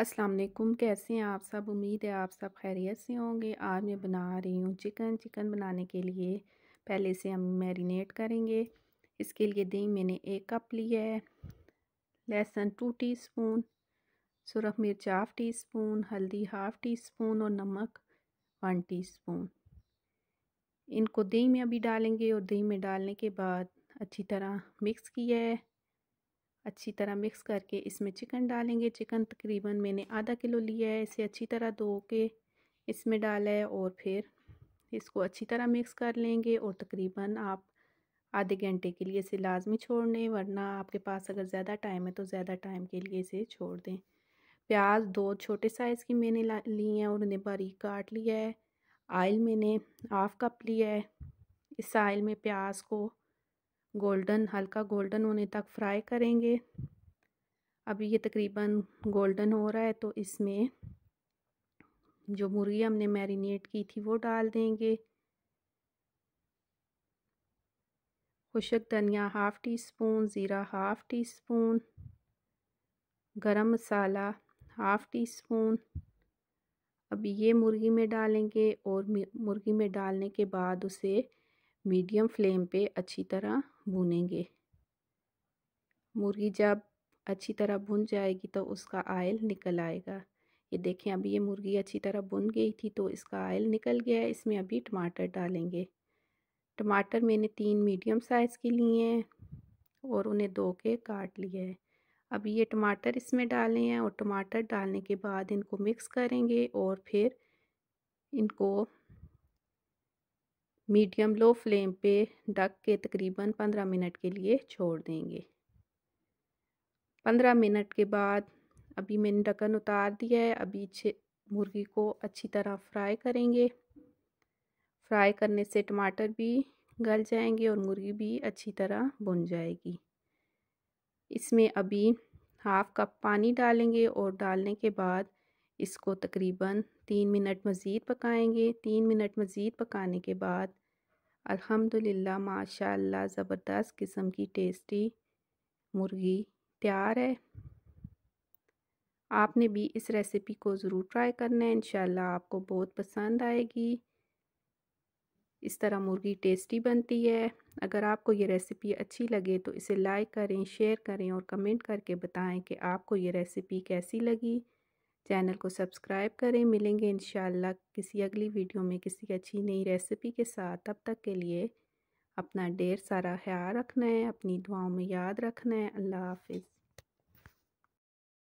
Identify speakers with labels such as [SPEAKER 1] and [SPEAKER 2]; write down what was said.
[SPEAKER 1] अस्सलाम वालेकुम कैसे हैं आप सब उम्मीद है आप सब खैरियत से होंगे आज मैं बना रही हूँ चिकन चिकन बनाने के लिए पहले से हम मैरिनेट करेंगे इसके लिए दही मैंने एक कप लिया है लहसुन टू टीस्पून सुरख मिर्च हाफ़ टी स्पून हल्दी हाफ़ टी स्पून और नमक वन टीस्पून इनको दही में अभी डालेंगे और दही में डालने के बाद अच्छी तरह मिक्स किया है अच्छी तरह मिक्स करके इसमें चिकन डालेंगे चिकन तकरीबन मैंने आधा किलो लिया है इसे अच्छी तरह धो के इसमें डाला है और फिर इसको अच्छी तरह मिक्स कर लेंगे और तकरीबन आप आधे घंटे के लिए इसे लाजमी छोड़ दें वरना आपके पास अगर ज़्यादा टाइम है तो ज़्यादा टाइम के लिए इसे छोड़ दें प्याज दो छोटे साइज़ की मैंने ली हैं और उन्हें बारीक काट लिया है आयल मैंने हाफ कप लिया है इस आयल में प्याज को गोल्डन हल्का गोल्डन होने तक फ्राई करेंगे अभी ये तकरीबन गोल्डन हो रहा है तो इसमें जो मुर्गी हमने मैरिनेट की थी वो डाल देंगे खुशक धनिया हाफ़ टी स्पून ज़ीरा हाफ़ टी स्पून गरम मसाला हाफ़ टी स्पून अब ये मुर्गी में डालेंगे और मुर्गी में डालने के बाद उसे मीडियम फ्लेम पे अच्छी तरह भूनेंगे मुर्गी जब अच्छी तरह भुन जाएगी तो उसका आयल निकल आएगा ये देखें अभी ये मुर्गी अच्छी तरह भुन गई थी तो इसका आयल निकल गया है इसमें अभी टमाटर डालेंगे टमाटर मैंने तीन मीडियम साइज़ के लिए हैं और उन्हें दो के काट लिए हैं अब ये टमाटर इसमें डाले हैं और टमाटर डालने के बाद इनको मिक्स करेंगे और फिर इनको मीडियम लो फ्लेम पे ढक के तकरीबन पंद्रह मिनट के लिए छोड़ देंगे पंद्रह मिनट के बाद अभी मैंने ढक्कन उतार दिया है अभी मुर्गी को अच्छी तरह फ्राई करेंगे फ्राई करने से टमाटर भी गल जाएंगे और मुर्गी भी अच्छी तरह बुन जाएगी इसमें अभी हाफ़ कप पानी डालेंगे और डालने के बाद इसको तकरीबन तीन मिनट मज़ीद पकाएंगे तीन मिनट मज़ीद पकाने के बाद अल्हम्दुलिल्लाह माशाल्लाह ज़बरदस्त किस्म की टेस्टी मुर्गी तैयार है आपने भी इस रेसिपी को ज़रूर ट्राई करना है इनशाला आपको बहुत पसंद आएगी इस तरह मुर्गी टेस्टी बनती है अगर आपको ये रेसिपी अच्छी लगे तो इसे लाइक करें शेयर करें और कमेंट करके बताएं कि आपको ये रेसिपी कैसी लगी चैनल को सब्सक्राइब करें मिलेंगे इन किसी अगली वीडियो में किसी अच्छी नई रेसिपी के साथ तब तक के लिए अपना ढेर सारा ख्याल रखना है अपनी दुआओं में याद रखना है अल्लाह हाफिज़